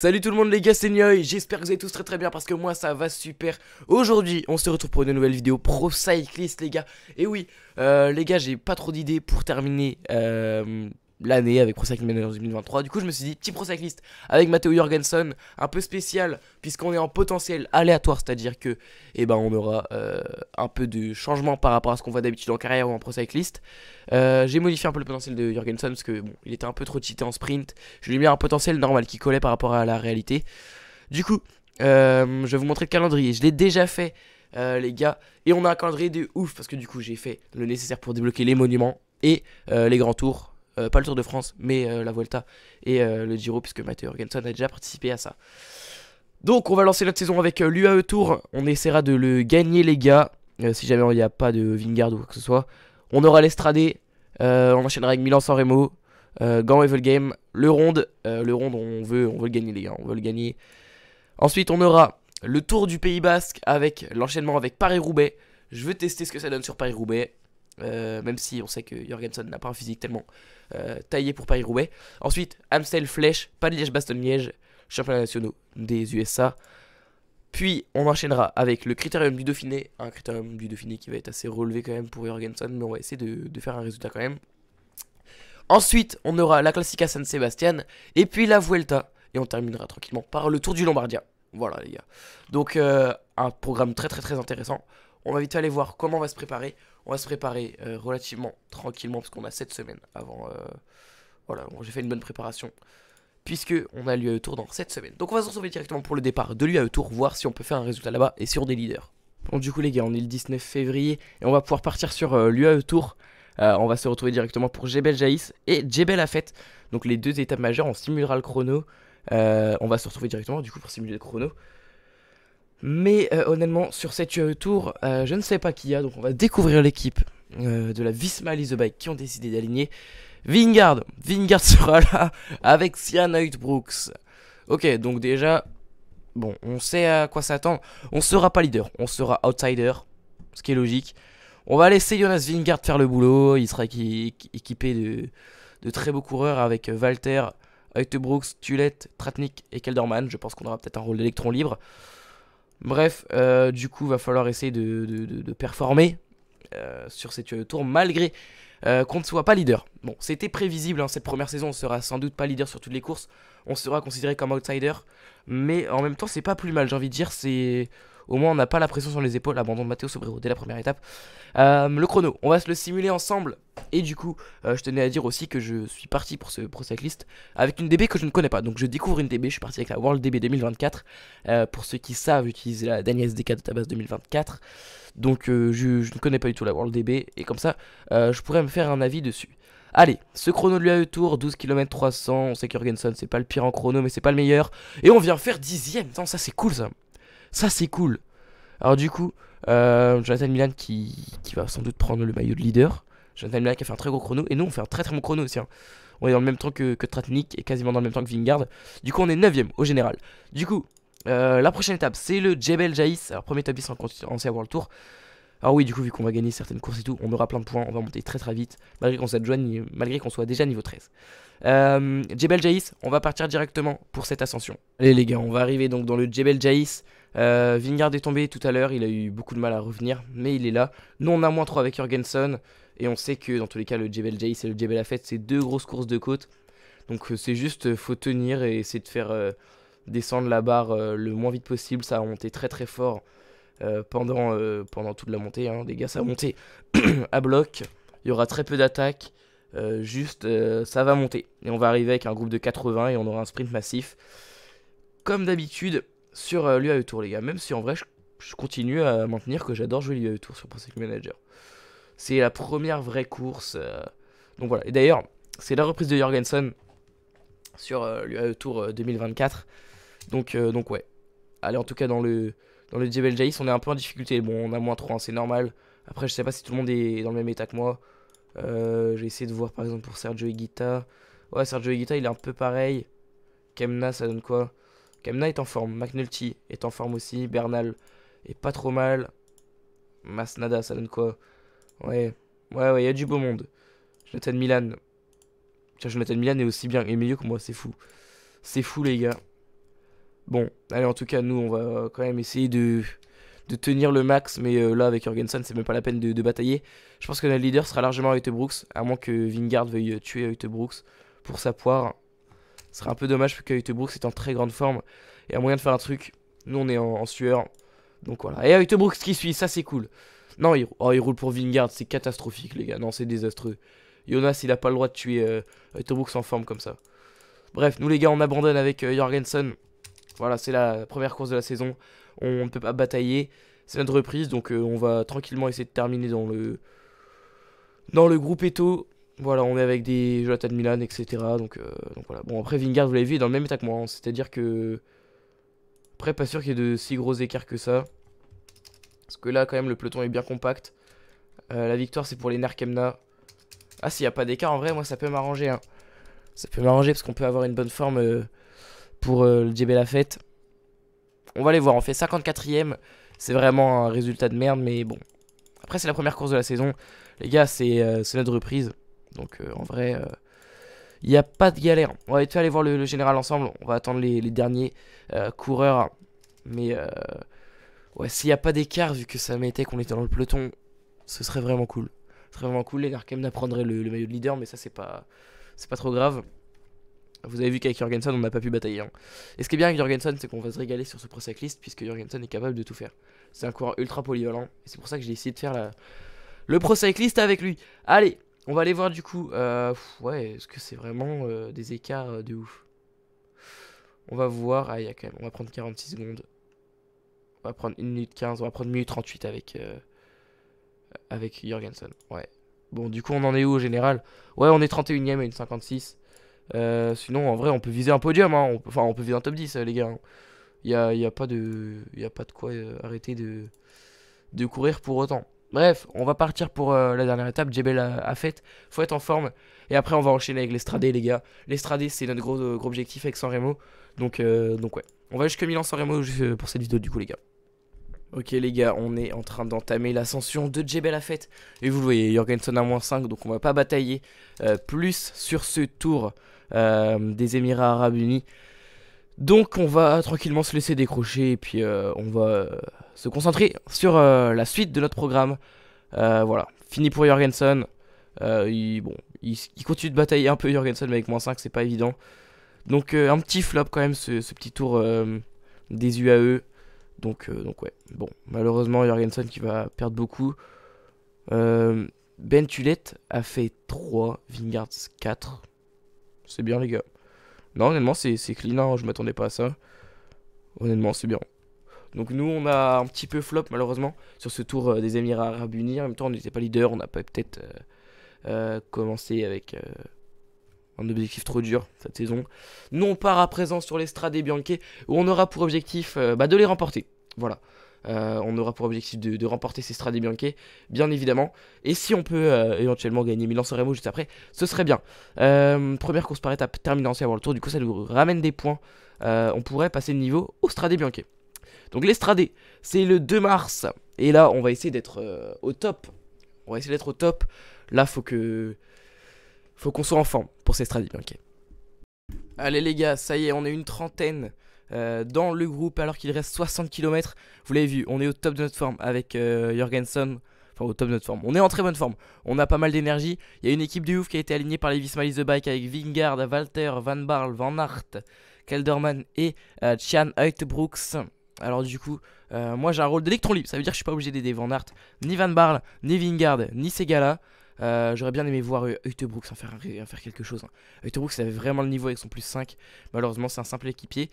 Salut tout le monde les gars, c'est Nioy, j'espère que vous allez tous très très bien parce que moi ça va super Aujourd'hui on se retrouve pour une nouvelle vidéo pro cycliste les gars Et oui, euh, les gars j'ai pas trop d'idées pour terminer euh, l'année avec Pro Cycling Manager 2023. Du coup, je me suis dit, petit Pro avec Matteo Jorgensen, un peu spécial, puisqu'on est en potentiel aléatoire, c'est-à-dire que eh ben, on aura euh, un peu de changement par rapport à ce qu'on voit d'habitude en carrière ou en Pro euh, j'ai modifié un peu le potentiel de Jorgensen, parce que il était un peu trop cheaté en sprint. Je lui ai mis un potentiel normal qui collait par rapport à la réalité. Du coup, euh, je vais vous montrer le calendrier. Je l'ai déjà fait. les gars, et on a un calendrier de ouf parce que du coup j'ai fait le nécessaire pour débloquer les monuments et les grands tours euh, pas le Tour de France, mais euh, la Volta et euh, le Giro, puisque Matteo Jorgensen a déjà participé à ça. Donc on va lancer notre saison avec l'UAE Tour, on essaiera de le gagner les gars, si jamais il n'y a pas de Vingard ou quoi que ce soit. On aura l'Estradé, on enchaînera avec Milan San Remo, Gant Evil Game, le Ronde, le Ronde on veut, on veut le gagner les gars, on veut le gagner. Ensuite on aura le Tour du Pays Basque avec l'enchaînement avec Paris-Roubaix, je veux tester ce que ça donne sur Paris-Roubaix. Euh, même si on sait que Jorgensen n'a pas un physique tellement euh, taillé pour Paris-Roubaix. Ensuite, Amstel, Flèche, pas de Liège-Bastogne-Liège, Championnat nationaux des USA. Puis on enchaînera avec le critérium du Dauphiné, un critérium du Dauphiné qui va être assez relevé quand même pour Jorgensen, mais on va essayer de, faire un résultat quand même. Ensuite, on aura la Classica San Sebastian, et puis la Vuelta, et on terminera tranquillement par le Tour du Lombardien. Voilà les gars. Donc euh, un programme très très très intéressant. On va vite aller voir comment on va se préparer. On va se préparer euh, relativement tranquillement parce qu'on a 7 semaines avant. Euh, voilà, bon, j'ai fait une bonne préparation. Puisque on a l'UAE Tour dans 7 semaines. Donc on va se retrouver directement pour le départ de l'UAE Tour, voir si on peut faire un résultat là-bas et si on leaders. Bon du coup les gars, on est le 19 février et on va pouvoir partir sur euh, l'UAE Tour. on va se retrouver directement pour Jebel Jaïs et Jebel Afet. Donc les deux étapes majeures, on simulera le chrono. on va se retrouver directement du coup pour simuler le chrono. Mais euh, honnêtement, sur cette euh, tour, euh, je ne sais pas qui y a, donc on va découvrir l'équipe de la Visma Bike qui ont décidé d'aligner Vingard. Vingard sera là avec Sian Brooks. Ok, donc déjà, bon, on sait à quoi s'attendre. On sera pas leader, on sera outsider, ce qui est logique. On va laisser Jonas Vingard faire le boulot, il sera équipé de, très beaux coureurs avec Walter, Brooks, Tulette, Tratnik et Kelderman. Je pense qu'on aura peut-être un rôle d'électron libre. Bref, euh, du coup, va falloir essayer de, performer euh, sur cette euh, tour malgré qu'on ne soit pas leader. Bon, c'était prévisible, hein, cette première saison, on sera sans doute pas leader sur toutes les courses, on sera considéré comme outsider, mais en même temps, c'est pas plus mal, j'ai envie de dire, c'est... Au moins, on n'a pas la pression sur les épaules. Abandon de Matteo Sobrero dès la première étape. Euh, le chrono, on va se le simuler ensemble. Et du coup, euh, je tenais à dire aussi que je suis parti pour ce pro cycliste avec une DB que je ne connais pas. Donc, je découvre une DB. Je suis parti avec la World DB 2024. Euh, pour ceux qui savent, utiliser la Daniel SDK Database 2024. Donc, je, ne connais pas du tout la World DB. Et comme ça, je pourrais me faire un avis dessus. Allez, ce chrono de l'UAE Tour, 12 km 300. On sait que c'est pas le pire en chrono, mais c'est pas le meilleur. Et on vient faire dixième. ça, c'est cool ça. Ça, c'est cool. Alors, du coup, euh, Jonathan Milan qui, va sans doute prendre le maillot de leader. Jonathan Milan qui a fait un très gros chrono. Et nous, on fait un très très bon chrono aussi. Hein. On est dans le même temps que, que Tratnik et quasiment dans le même temps que Vingard. Du coup, on est 9ème au général. Du coup, euh, la prochaine étape, c'est le Jebel Jaïs. Alors, premier top 10 en, en World Tour. Alors ah oui, du coup, vu qu'on va gagner certaines courses et tout, on aura plein de points, on va monter très très vite, malgré qu'on soit, malgré qu'on soit déjà niveau 13. Euh, Jebel Jais, on va partir directement pour cette ascension. Allez les gars, on va arriver donc dans le Jebel Jais. Euh, Vingard est tombé tout à l'heure, il a eu beaucoup de mal à revenir, mais il est là. Nous on a moins 3 avec Jorgensen, et on sait que dans tous les cas le Jebel Jais et le Jebel Afet, c'est deux grosses courses de côte. Donc euh, c'est juste, euh, faut tenir et essayer de faire descendre la barre le moins vite possible, ça a monté très très fort euh, pendant, euh, pendant toute la montée. Hein, les gars, ça va monter à bloc. Il y aura très peu d'attaques. Euh, juste, ça va monter. Et on va arriver avec un groupe de 80 et on aura un sprint massif. Comme d'habitude, sur l'UAE Tour, les gars. Même si en vrai, je, continue à maintenir que j'adore jouer l'UAE Tour sur Project Manager. C'est la première vraie course. Donc voilà. Et d'ailleurs, c'est la reprise de Jorgensen sur l'UAE Tour 2024. Donc, donc ouais. Allez, en tout cas, dans le dans le Diabelle Jaïs, on est un peu en difficulté. Bon, on a moins 3, c'est normal. Après, je sais pas si tout le monde est dans le même état que moi. Euh, J'ai essayé de voir par exemple pour Sergio Higuita. Ouais, Sergio Higuita, il est un peu pareil. Kemna, ça donne quoi Kemna est en forme. McNulty est en forme aussi. Bernal est pas trop mal. Masnada, ça donne quoi Ouais, ouais, ouais, il y a du beau monde. Jonathan Milan. Tiens, Jonathan Milan est aussi bien et mieux que moi, c'est fou. C'est fou, les gars. Bon, allez, en tout cas, nous, on va quand même essayer de, de tenir le max, mais euh, là, avec Jorgensen, c'est même pas la peine de, batailler. Je pense que notre leader sera largement Brooks, à moins que Vingard veuille euh, tuer Brooks pour sa poire. Ce serait un peu dommage, parce que Brooks est en très grande forme, et a moyen de faire un truc, nous, on est en, sueur, donc voilà. Et Brooks qui suit, ça, c'est cool. Non, il, oh, il roule pour Vingard, c'est catastrophique, les gars, non, c'est désastreux. Jonas, il a pas le droit de tuer euh, en forme comme ça. Bref, nous les gars, on abandonne avec euh, Jorgensen. Voilà, c'est la première course de la saison. On ne peut pas batailler. C'est notre reprise, donc euh, on va tranquillement essayer de terminer dans le dans le groupe Eto. Voilà, on est avec des de Milan, etc. Euh, donc, voilà. Bon, après Vingard, vous l'avez vu, est dans le même état que moi. Hein. C'est-à-dire que. Après, pas sûr qu'il y ait de si gros écarts que ça. Parce que là, quand même, le peloton est bien compact. Euh, la victoire, c'est pour les Nerkemna. Ah, s'il n'y a pas d'écart, en vrai, moi, ça peut m'arranger. Hein. Ça peut m'arranger parce qu'on peut avoir une bonne forme pour euh, le Djebel Lafette. On va aller voir, on fait 54ème. C'est vraiment un résultat de merde, mais bon. Après, c'est la première course de la saison. Les gars, c'est euh, notre reprise. Donc, euh, en vrai, il n'y a pas de galère. On va aller voir le, général ensemble. On va attendre les, derniers coureurs. Mais, ouais, s'il n'y a pas d'écart, vu que ça mettait qu'on était dans le peloton, ce serait vraiment cool. Ce serait vraiment cool. Les Narkem apprendrait le, le maillot de leader, mais ça, c'est pas, pas trop grave. Vous avez vu qu'avec Jorgensen, on n'a pas pu batailler. Hein. Et ce qui est bien avec Jorgensen, c'est qu'on va se régaler sur ce pro cycliste, puisque Jorgensen est capable de tout faire. C'est un coureur ultra polyvalent, et c'est pour ça que j'ai essayé de faire la... le pro cycliste avec lui. Allez, on va aller voir du coup. Euh, ouais, est-ce que c'est vraiment euh, des écarts euh, de ouf On va voir. Ah, il y a quand même. On va prendre 46 secondes. On va prendre 1 minute 15. On va prendre 1 minute 38 avec, avec Jorgensen. Ouais. Bon, du coup, on en est où au général Ouais, on est 31ème à une 56. Euh, sinon, en vrai, on peut viser un podium. Hein. enfin, on peut viser un top 10, euh, les gars. Il n'y a, y a, pas de, y a pas de quoi euh, arrêter de, de courir pour autant. Bref, on va partir pour la dernière étape. Jebel a, fait. Faut être en forme. Et après, on va enchaîner avec l'Estradé, les gars. L'Estradé, c'est notre gros, objectif avec Sanremo Donc, donc ouais. On va jusque Milan Sanremo Remo pour cette vidéo, du coup, les gars. Ok les gars, on est en train d'entamer l'ascension de Jebel fait Et vous voyez, Jorgensen à moins 5, donc on va pas batailler plus sur ce tour. Euh, des Émirats Arabes Unis. Donc on va tranquillement se laisser décrocher et puis euh, on va euh, se concentrer sur la suite de notre programme. voilà, fini pour Jorgensen. il, bon, il, continue de batailler un peu Jorgensen mais avec moins 5, c'est pas évident. Donc un petit flop quand même ce, petit tour des UAE. Donc, donc ouais, bon, malheureusement Jorgensen qui va perdre beaucoup. ben Tulette a fait 3, Vingards 4. C'est bien, les gars. Non, honnêtement, c'est clean, hein. je m'attendais pas à ça. Honnêtement, c'est bien. Donc nous, on a un petit peu flop, malheureusement, sur ce tour euh, des Émirats Arabes Unis. En même temps, on n'était pas leader, on n'a pas peut-être euh, euh, commencé avec un objectif trop dur cette saison. Nous, on part à présent sur l'Estrade Bianchi, où on aura pour objectif bah, de les remporter. Voilà. Euh, on aura pour objectif de, remporter ces Strade Bianche, bien évidemment. Et si on peut euh, éventuellement gagner milan lanceurs juste après, ce serait bien. Euh, première course par étape terminée avant le tour, du coup ça nous ramène des points. on pourrait passer le niveau au Strade Bianche. Donc les c'est le 2 mars. Et là, on va essayer d'être au top. On va essayer d'être au top. Là, faut que. Faut qu'on soit en forme pour ces Strade Bianche. Allez les gars, ça y est, on est une trentaine. Euh, dans le groupe alors qu'il reste 60 km. Vous l'avez vu, on est au top de notre forme avec euh, Jorgensen. Enfin, au top de notre forme. On est en très bonne forme. On a pas mal d'énergie. Il y a une équipe de ouf qui a été alignée par les Vismalis The Bike avec Vingard, Walter, Van Barl, Van Aert, Kelderman et Tian euh, Chan Alors du coup, moi j'ai un rôle d'électron libre. Ça veut dire que je suis pas obligé d'aider Van Aert, ni Van Barl, ni Vingard, ni Segala. Euh, j'aurais bien aimé voir Utebrooks en faire, faire quelque chose. Hein. Utebrooks avait vraiment le niveau avec son plus 5. Malheureusement, c'est un simple équipier.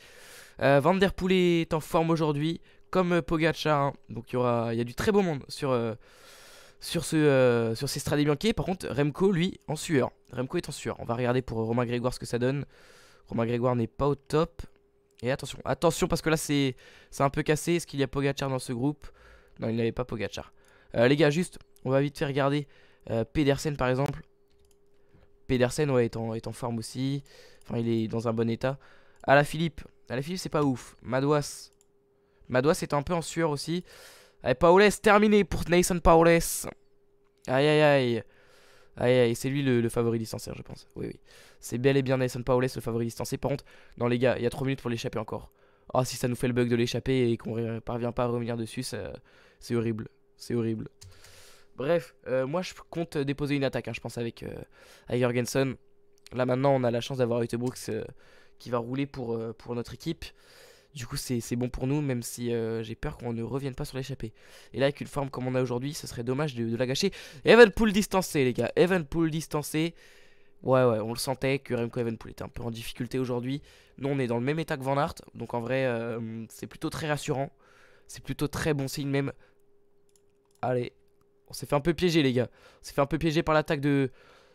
Euh, Van Der Poel est en forme aujourd'hui, comme euh, Pogacar. Hein. Donc il y, aura, y a du très beau monde sur, euh, sur, ce, sur ces Strade Par contre, Remco, lui, en sueur. Remco est en sueur. On va regarder pour Romain Grégoire ce que ça donne. Romain Grégoire n'est pas au top. Et attention, attention parce que là c'est un peu cassé. Est-ce qu'il y a Pogachar dans ce groupe Non, il n'avait pas Pogachar. les gars, juste, on va vite faire regarder euh, Pedersen par exemple. Pedersen ouais, est, en, forme aussi. Enfin, il est dans un bon état. À la Philippe. À la Philippe, c'est pas ouf. Madouas. Madouas est un peu en sueur aussi. Allez, Paoles, terminé pour Nathan Paoles. Aïe, aïe, aïe. Aïe, aïe, c'est lui le, favori distancier, je pense. Oui, oui. C'est bel et bien Nathan Paoles, le favori distancier. Par contre, non, les gars, il y a 3 minutes pour l'échapper encore. Oh, si ça nous fait le bug de l'échapper et qu'on parvient pas à revenir dessus, c'est horrible. C'est horrible. Bref, euh, moi je compte déposer une attaque, hein, je pense, avec, euh, Là maintenant, on a la chance d'avoir Utebrooks euh, qui va rouler pour, euh, pour notre équipe. Du coup, c'est bon pour nous, même si j'ai peur qu'on ne revienne pas sur l'échappée. Et là, avec une forme comme on a aujourd'hui, ce serait dommage de, la gâcher. Evenpool distancé, les gars. Evenpool distancé. Ouais, ouais, on le sentait que Remco Evenpool était un peu en difficulté aujourd'hui. Nous, on est dans le même état que Van Hart, Donc en vrai, c'est plutôt très rassurant. C'est plutôt très bon signe même. Allez, on s'est fait un peu piéger, les gars. On s'est fait un peu piéger par l'attaque de,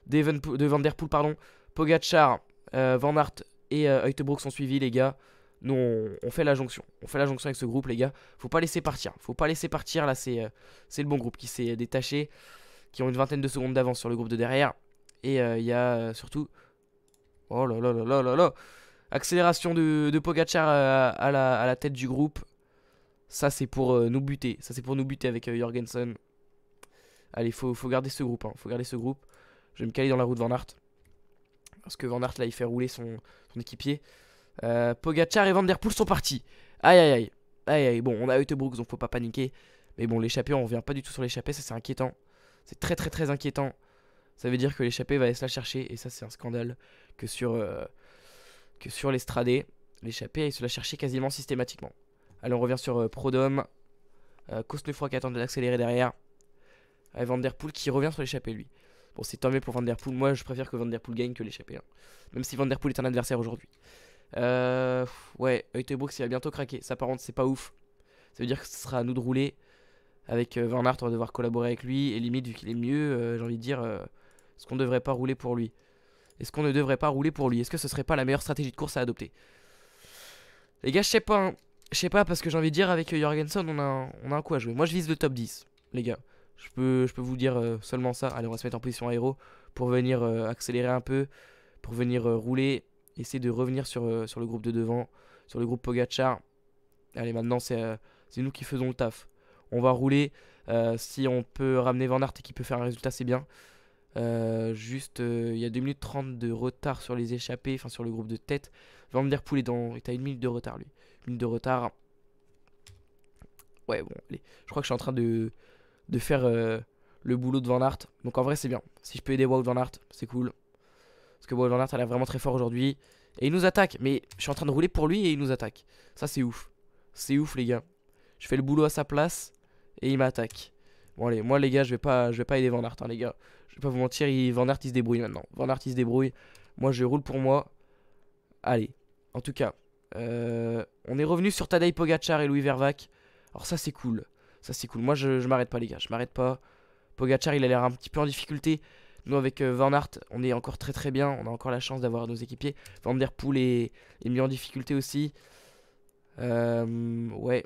de Van Der Poel, pardon. Pogachar, euh, Van hart et euh, sont suivis, les gars. Nous, on, fait la jonction. On fait la jonction avec ce groupe, les gars. Faut pas laisser partir. Faut pas laisser partir. Là, c'est euh, le bon groupe qui s'est détaché. Qui ont une vingtaine de secondes d'avance sur le groupe de derrière. Et euh, il y a surtout. Oh là là là là là là Accélération de, de Pogachar à, la, à, la, tête du groupe. Ça, c'est pour nous buter. Ça, c'est pour nous buter avec Jorgensen. Allez, faut, faut garder ce groupe. Hein. Faut garder ce groupe. Je vais me caler dans la route Van Aert. Parce que Van Aert, là, il fait rouler son, équipier. Euh, Pogachar et Van Der Poel sont partis. Aïe, aïe, aïe. Aïe, aïe. Bon, on a Eutebrooks donc faut pas paniquer. Mais bon, l'échappée, on revient pas du tout sur l'échappée. Ça, c'est inquiétant. C'est très, très, très inquiétant. Ça veut dire que l'échappée va aller se la chercher. Et ça, c'est un scandale que sur, euh, que sur l'estradé, l'échappée aille se la chercher quasiment systématiquement. Allez, on revient sur euh, Prodome. le qui attend de l'accélérer derrière à Van Der qui revient sur l'échappée lui. Bon, c'est tant mieux pour Van Der Moi, je préfère que Van Der gagne que l'échappée. Hein. Même si Van Der est un adversaire aujourd'hui. Euh, ouais, Oetebrooks, il va bientôt craquer. Ça, par c'est pas ouf. Ça veut dire que ce sera à nous de rouler. Avec euh, Van Aert, on va devoir collaborer avec lui. Et limite, vu qu'il est mieux, euh, j'ai envie de dire, euh, est-ce qu'on ne devrait pas rouler pour lui Est-ce qu'on ne devrait pas rouler pour lui Est-ce que ce serait pas la meilleure stratégie de course à adopter Les gars, je sais pas. Hein. Je sais pas, parce que j'ai envie de dire, avec Jorgensen, on a, on a un coup à jouer. Moi, je vise le top 10, les gars. Je peux, je peux vous dire euh, seulement ça. Allez, on va se mettre en position aéro pour venir euh, accélérer un peu, pour venir euh, rouler, essayer de revenir sur, sur le groupe de devant, sur le groupe Pogachar. Allez, maintenant, c'est nous qui faisons le taf. On va rouler. si on peut ramener Van Aert et qu'il peut faire un résultat, c'est bien. juste, il y a 2 minutes 30 de retard sur les échappés, enfin sur le groupe de tête. Van Der Poel est dans. Il à 1 minute de retard, lui. 1 minute de retard. Ouais, bon, allez. Je crois que je suis en train de de faire euh, le boulot de Van Art. Donc en vrai, c'est bien. Si je peux aider Wout Van Art, c'est cool. Parce que Wout Van Art elle est vraiment très fort aujourd'hui. Et il nous attaque. Mais je suis en train de rouler pour lui et il nous attaque. Ça, c'est ouf. C'est ouf, les gars. Je fais le boulot à sa place et il m'attaque. Bon, allez, moi, les gars, je vais pas, je vais pas aider Van Art hein, les gars. Je vais pas vous mentir, Van Art il se débrouille maintenant. Van Art il se débrouille. Moi, je roule pour moi. Allez, en tout cas, euh, on est revenu sur Tadej Pogachar et Louis Vervac. Alors ça, c'est cool. Ça, c'est cool. Moi, je, m'arrête pas, les gars. Je m'arrête pas. Pogachar, il a l'air un petit peu en difficulté. Nous, avec euh, Van Aert, on est encore très très bien. On a encore la chance d'avoir nos équipiers. Van Der Poel est, est mis en difficulté aussi. Euh, ouais.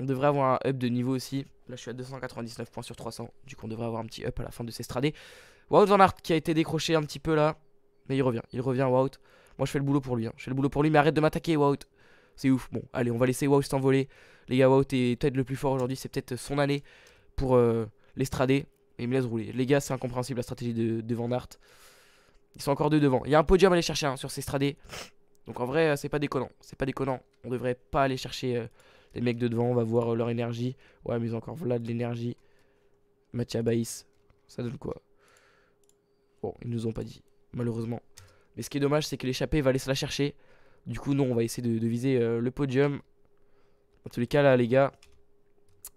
On devrait avoir un up de niveau aussi. Là, je suis à 299 points sur 300. Du coup, on devrait avoir un petit up à la fin de ces stradés. Wout Van qui a été décroché un petit peu là. Mais il revient. Il revient, Wout. Moi, je fais le boulot pour lui. Hein. Je fais le boulot pour lui, mais arrête de m'attaquer, Wout. C'est ouf. Bon, allez, on va laisser Wout s'envoler. Les gars, Wout est peut-être le plus fort aujourd'hui. C'est peut-être son année pour euh, l'estrader. Et il me laisse rouler. Les gars, c'est incompréhensible la stratégie de, de Van Aert. Ils sont encore deux devant. Il y a un podium à aller chercher hein, sur ces stradés. Donc en vrai, euh, c'est pas déconnant. C'est pas déconnant. On devrait pas aller chercher euh, les mecs de devant. On va voir euh, leur énergie. Ouais, mais ils ont encore voilà de l'énergie. Mathia Baïs. Ça donne quoi Bon, ils nous ont pas dit. Malheureusement. Mais ce qui est dommage, c'est que l'échappée va aller se la chercher. Du coup, non, on va essayer de, viser le podium. En tous les cas, là, les gars,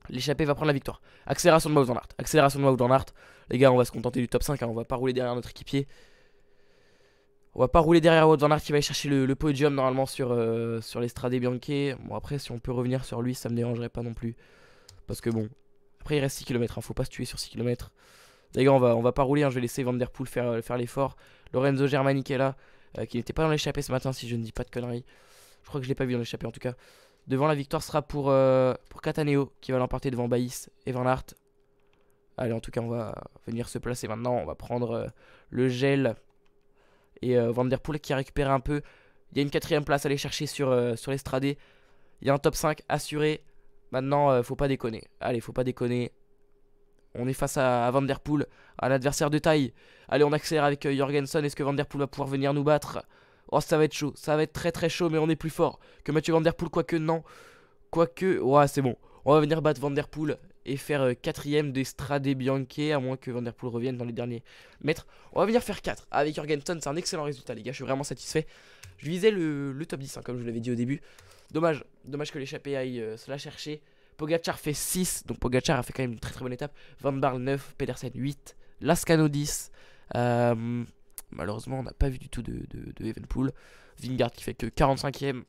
l'échappée va prendre la victoire. Accélération de dans Art. Accélération de dans Art. Les gars, on va se contenter du top 5. Hein. On va pas rouler derrière notre équipier. On va pas rouler derrière Wout Van qui va aller chercher le, podium normalement sur, euh, sur l'Estrade Bianchi. Bon, après, si on peut revenir sur lui, ça me dérangerait pas non plus. Parce que bon, après, il reste 6 km. Il Faut pas se tuer sur 6 km. gars, on va, on va pas rouler. Hein. Je vais laisser Van faire, euh, faire l'effort. Lorenzo Germani qui est là, euh, qui n'était pas dans l'échappée ce matin, si je ne dis pas de conneries. Je crois que je l'ai pas vu dans l'échappée en tout cas. Devant, la victoire sera pour, euh, pour Cataneo qui va l'emporter devant Baïs et Van Hart. Allez, en tout cas, on va venir se placer maintenant. On va prendre euh, le gel et euh, Van Der Poel qui a récupéré un peu. Il y a une quatrième place à aller chercher sur, sur l'estradé. Il y a un top 5 assuré. Maintenant, faut pas déconner. Allez, faut pas déconner. On est face à, à Van Der Poel, un adversaire de taille. Allez, on accélère avec Jorgensen. Est-ce que Van Der Poel va pouvoir venir nous battre Oh, ça va être chaud, ça va être très très chaud, mais on est plus fort que Mathieu Vanderpool quoique non. Quoique, ouais, c'est bon. On va venir battre Van et faire euh, quatrième des Strade Bianche, à moins que Vanderpool revienne dans les derniers mètres. On va venir faire 4 avec Jorgensen, c'est un excellent résultat les gars, je suis vraiment satisfait. Je visais le, top 10, hein, comme je l'avais dit au début. Dommage, dommage que l'échappée aille euh, se la chercher. Pogachar fait 6, donc Pogachar a fait quand même une très très bonne étape. Van Barl 9, Pedersen 8, Lascano 10. Euh, Malheureusement, on n'a pas vu du tout de, de, de Evenpool. Vingard qui fait que 45ème.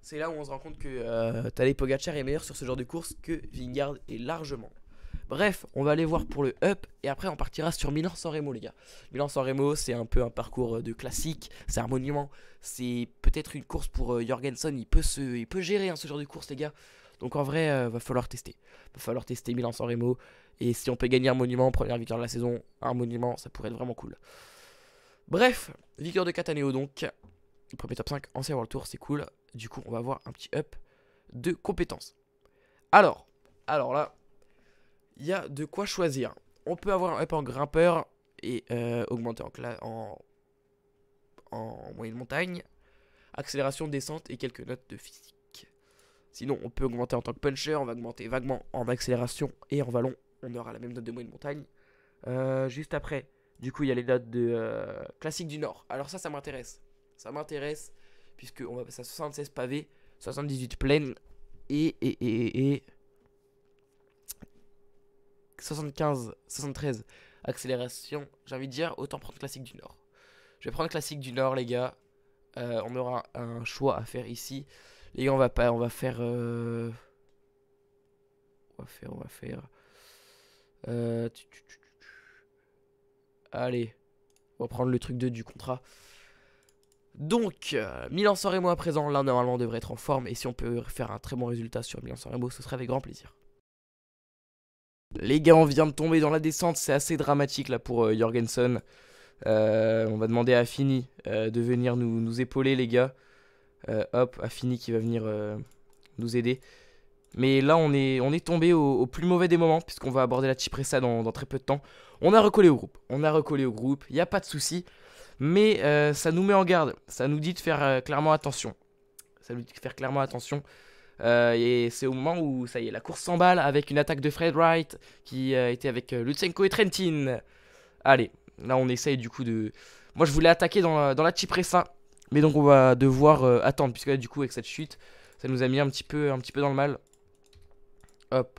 C'est là où on se rend compte que euh, Tadej est meilleur sur ce genre de course que Vingard est largement. Bref, on va aller voir pour le up et après on partira sur Milan-San Remo les gars. Milan-San Remo c'est un peu un parcours euh, de classique, c'est un monument, c'est peut-être une course pour euh, Jorgensen, il peut, se, il peut gérer hein, ce genre de course les gars. Donc en vrai, euh, va falloir tester. Va falloir tester Milan sans Remo. Et si on peut gagner un monument, première victoire de la saison, un monument, ça pourrait être vraiment cool. Bref, victoire de Cataneo donc. Premier top 5, ancien World Tour, c'est cool. Du coup, on va avoir un petit up de compétences. Alors, alors là, il y a de quoi choisir. On peut avoir un up en grimpeur et euh, augmenter en, en, en moyenne montagne, accélération, descente et quelques notes de physique. Sinon, on peut augmenter en tant que puncher, on va augmenter vaguement en accélération et en vallon. On aura la même note de moyenne montagne. Euh, juste après, du coup, il y a les notes de euh, classique du Nord. Alors ça, ça m'intéresse. Ça m'intéresse, puisque on va passer à 76 pavés, 78 plaines et, 75, 73 accélération. J'ai envie de dire, autant prendre classique du Nord. Je vais prendre classique du Nord, les gars. Euh, on aura un choix à faire ici. Les gars, on va pas, on va faire, euh, on va faire, on va faire. Euh, Allez, on va prendre le truc de du contrat. Donc, euh, Milan Soremo à présent, là normalement devrait être en forme et si on peut faire un très bon résultat sur Milan Soremo, ce serait avec grand plaisir. Les gars, on vient de tomber dans la descente, c'est assez dramatique là pour Jorgensen. on va demander à Fini de venir nous, nous épauler les gars. Euh, hop, Affini qui va venir euh, nous aider. Mais là, on est, on est tombé au, plus mauvais des moments, puisqu'on va aborder la Chipressa dans, dans, très peu de temps. On a recollé au groupe, on a recollé au groupe, il n'y a pas de souci. Mais euh, ça nous met en garde, ça nous dit de faire clairement attention. Ça nous dit de faire clairement attention. et c'est au moment où, ça y est, la course s'emballe avec une attaque de Fred Wright, qui était avec Lutsenko et Trentin. Allez, là on essaye du coup de... Moi je voulais attaquer dans, dans la Chipressa. Mais donc on va devoir euh, attendre, puisque là du coup avec cette chute, ça nous a mis un petit peu, un petit peu dans le mal. Hop,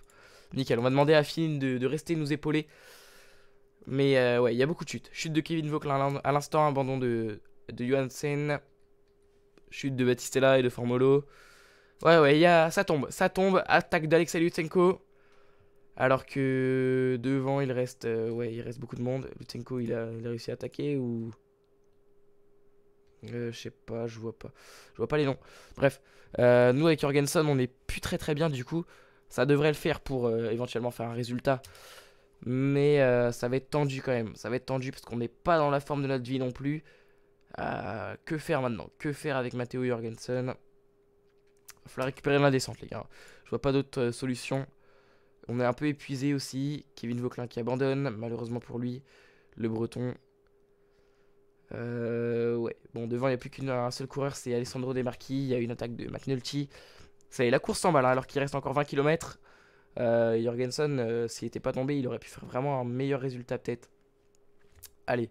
nickel, on va demander à Finn de, rester nous épauler. Mais euh, ouais, il y a beaucoup de chutes. Chute de Kevin Vauquelin à l'instant, abandon de, de Johansen, chute de Batistella et de Formolo. Ouais, ouais, y a, ça tombe, ça tombe, attaque d'Alexa Lutsenko. Alors que devant, il reste, euh, ouais, il reste beaucoup de monde. Lutsenko, il a réussi à attaquer ou... Euh, je sais pas, je vois pas. Je vois pas les noms. Bref, euh, nous avec Jorgensen, on est plus très très bien du coup. Ça devrait le faire pour euh, éventuellement faire un résultat. Mais ça va être tendu quand même. Ça va être tendu parce qu'on n'est pas dans la forme de notre vie non plus. que faire maintenant Que faire avec Matteo Jorgensen Il va falloir récupérer la descente, les gars. Je vois pas d'autre solution. On est un peu épuisé aussi. Kevin Vauclin qui abandonne, malheureusement pour lui. Le Breton, euh, ouais. Bon, devant, il n'y a plus qu'un seul coureur, c'est Alessandro De Marchi Il y a une attaque de McNulty. Ça y est, la course s'emballe, mal alors qu'il reste encore 20 km. Euh, Jorgensen, euh, s'il n'était pas tombé, il aurait pu faire vraiment un meilleur résultat, peut-être. Allez,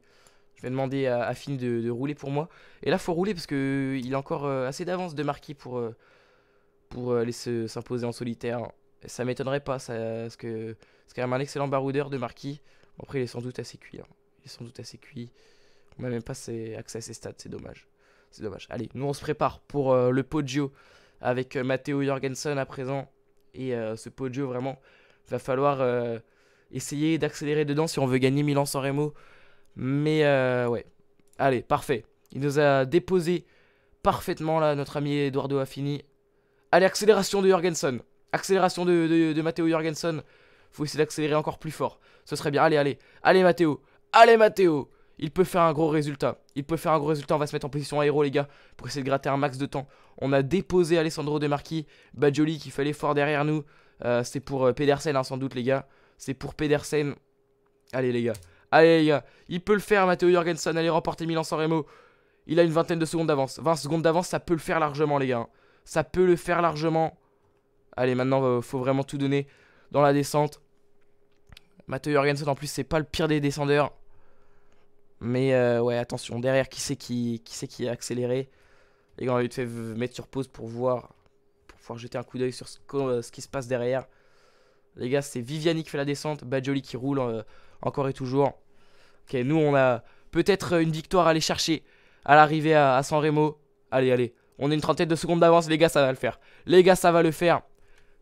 je vais demander à, à Finn de, rouler pour moi. Et là, faut rouler parce qu'il euh, a encore assez d'avance de Marquis pour, pour aller s'imposer en solitaire. Ça m'étonnerait pas, ça, parce que c'est quand même un excellent baroudeur de Marquis. Après, il est sans doute assez cuit. Hein. Il est sans doute assez cuit. On bah, n'a même pas accès à ces stats, c'est dommage. C'est dommage. Allez, nous on se prépare pour euh, le podio avec euh, Matteo Jorgensen à présent. Et euh, ce podio, vraiment, va falloir essayer d'accélérer dedans si on veut gagner milan sans Remo. Mais ouais, allez, parfait. Il nous a déposé parfaitement là, notre ami Eduardo fini. Allez, accélération de Jorgensen. Accélération de, de, de Matteo Jorgensen. Faut essayer d'accélérer encore plus fort. Ce serait bien. Allez, allez. Allez, Matteo. Allez, Matteo il peut faire un gros résultat. Il peut faire un gros résultat. On va se mettre en position aéro, les gars, pour essayer de gratter un max de temps. On a déposé Alessandro De Marquis, Bajoli qui fallait fort derrière nous. Euh, c'est pour euh, Pedersen, hein, sans doute, les gars. C'est pour Pedersen. Allez, les gars. Allez, les gars. Il peut le faire, Matteo Jorgensen. Allez, remporter milan sans Il a une vingtaine de secondes d'avance. 20 secondes d'avance, ça peut le faire largement, les gars. Ça peut le faire largement. Allez, maintenant, il euh, faut vraiment tout donner dans la descente. Matteo Jorgensen, en plus, c'est pas le pire des descendeurs. Mais euh, ouais, attention, derrière, qui c'est qui, qui, qui a accéléré Les gars, on va vite fait mettre sur pause pour voir, pour pouvoir jeter un coup d'œil sur ce, euh, qui se passe derrière. Les gars, c'est Viviani qui fait la descente, Bajoli qui roule euh, encore et toujours. Ok, nous, on a peut-être une victoire à aller chercher à l'arrivée à San Remo. Allez, allez, on est une trentaine de secondes d'avance, les gars, ça va le faire. Les gars, ça va le faire.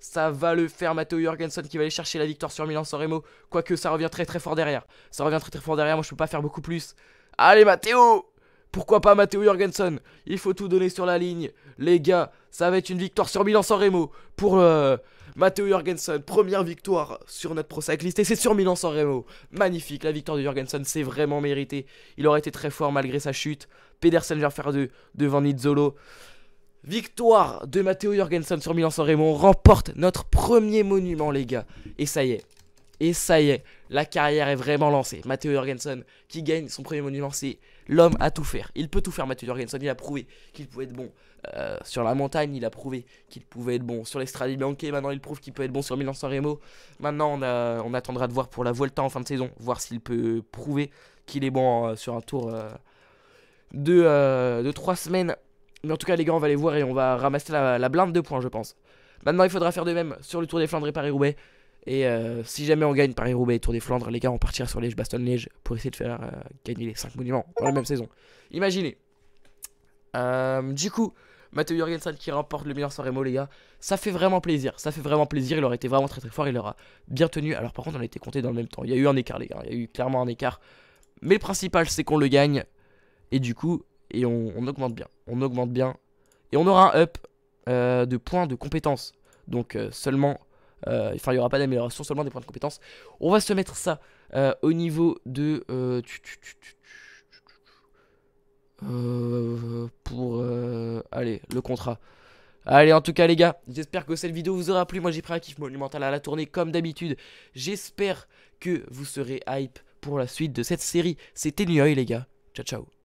Ça va le faire, Matteo Jorgensen qui va aller chercher la victoire sur Milan Remo. Quoique ça revient très très fort derrière. Ça revient très très fort derrière, moi je peux pas faire beaucoup plus. Allez Matteo pourquoi pas Matteo Jorgensen Il faut tout donner sur la ligne. Les gars, ça va être une victoire sur Milan San Remo pour euh, Matteo Jorgensen. Première victoire sur notre pro cycliste et c'est sur Milan San Remo. Magnifique, la victoire de Jorgensen, c'est vraiment mérité. Il aurait été très fort malgré sa chute. Pedersen vient faire 2 devant Nizzolo. Victoire de Matteo Jorgensen sur Milan-San Remo. remporte notre premier monument, les gars. Et ça y est. Et ça y est. La carrière est vraiment lancée. Matteo Jorgensen qui gagne son premier monument, c'est l'homme à tout faire. Il peut tout faire, Matteo Jorgensen. Il a prouvé qu'il pouvait être bon euh, sur la montagne. Il a prouvé qu'il pouvait être bon sur l'Estrade Bianche. Maintenant, il prouve qu'il peut être bon sur Milan-San Remo. Maintenant, on, attendra de voir pour la Volta en fin de saison. Voir s'il peut prouver qu'il est bon euh, sur un tour euh, de, de 3 semaines mais en tout cas, les gars, on va les voir et on va ramasser la, blinde de points, je pense. Maintenant, il faudra faire de même sur le Tour des Flandres et Paris-Roubaix. Et euh, si jamais on gagne Paris-Roubaix et Tour des Flandres, les gars, on partira sur les Baston liège pour essayer de faire euh, gagner les 5 monuments dans la même saison. Imaginez. Euh, du coup, Mathieu Jorgensen qui remporte le meilleur remo, les gars. Ça fait vraiment plaisir. Ça fait vraiment plaisir. Il aurait été vraiment très très fort. Il aura bien tenu. Alors, par contre, on a été compté dans le même temps. Il y a eu un écart, les gars. Il y a eu clairement un écart. Mais le principal, c'est qu'on le gagne. Et du coup, et on, augmente bien. On augmente bien. Et on aura un up euh, de points de compétence. Donc euh, seulement... Euh, enfin, il n'y aura pas d'amélioration, seulement des points de compétence. On va se mettre ça au niveau de... pour... allez, le contrat. Allez, en tout cas, les gars, j'espère que cette vidéo vous aura plu. Moi, j'ai pris un kiff monumental à la tournée, comme d'habitude. J'espère que vous serez hype pour la suite de cette série. C'était Nioi les gars. Ciao, ciao.